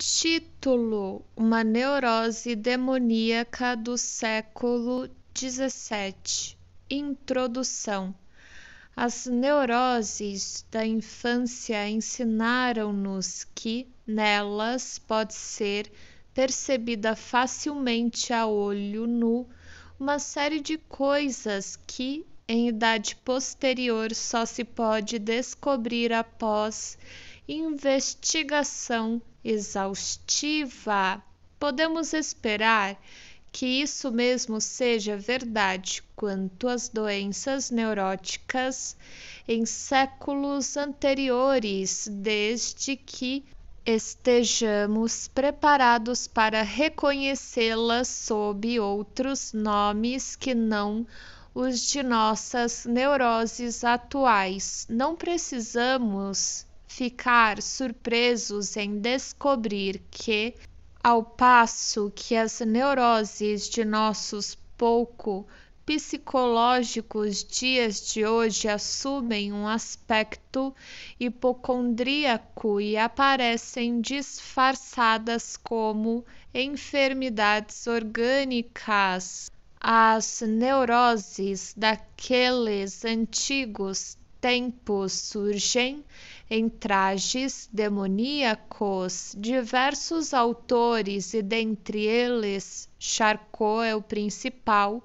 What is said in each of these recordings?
título Uma neurose demoníaca do século XVII. Introdução. As neuroses da infância ensinaram-nos que nelas pode ser percebida facilmente a olho nu uma série de coisas que em idade posterior só se pode descobrir após investigação exaustiva, podemos esperar que isso mesmo seja verdade quanto às doenças neuróticas em séculos anteriores, desde que estejamos preparados para reconhecê-las sob outros nomes que não os de nossas neuroses atuais. Não precisamos ficar surpresos em descobrir que, ao passo que as neuroses de nossos pouco psicológicos dias de hoje assumem um aspecto hipocondríaco e aparecem disfarçadas como enfermidades orgânicas. As neuroses daqueles antigos tempos surgem, em trajes demoníacos, diversos autores, e dentre eles Charcot é o principal,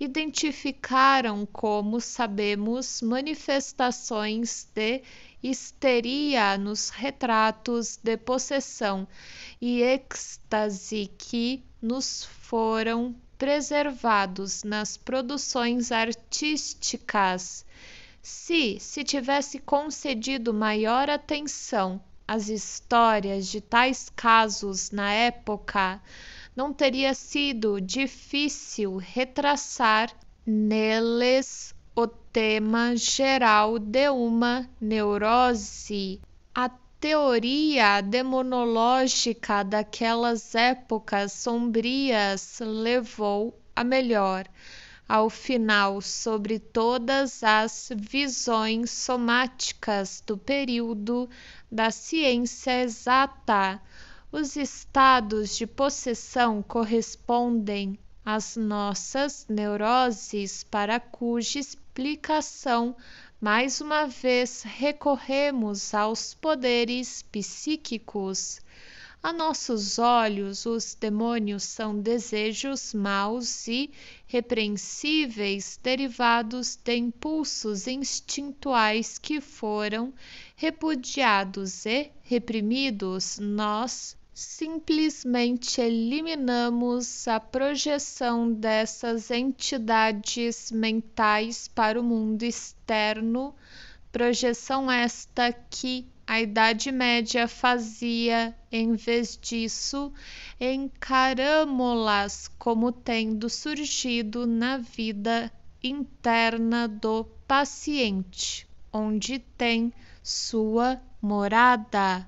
identificaram como sabemos manifestações de histeria nos retratos de possessão e êxtase que nos foram preservados nas produções artísticas se se tivesse concedido maior atenção às histórias de tais casos na época, não teria sido difícil retraçar neles o tema geral de uma neurose. A teoria demonológica daquelas épocas sombrias levou a melhor ao final sobre todas as visões somáticas do período da ciência exata. Os estados de possessão correspondem às nossas neuroses, para cuja explicação mais uma vez recorremos aos poderes psíquicos. A nossos olhos, os demônios são desejos maus e repreensíveis derivados de impulsos instintuais que foram repudiados e reprimidos. Nós simplesmente eliminamos a projeção dessas entidades mentais para o mundo externo, projeção esta que a Idade Média fazia, em vez disso, encaramo-las como tendo surgido na vida interna do paciente, onde tem sua morada.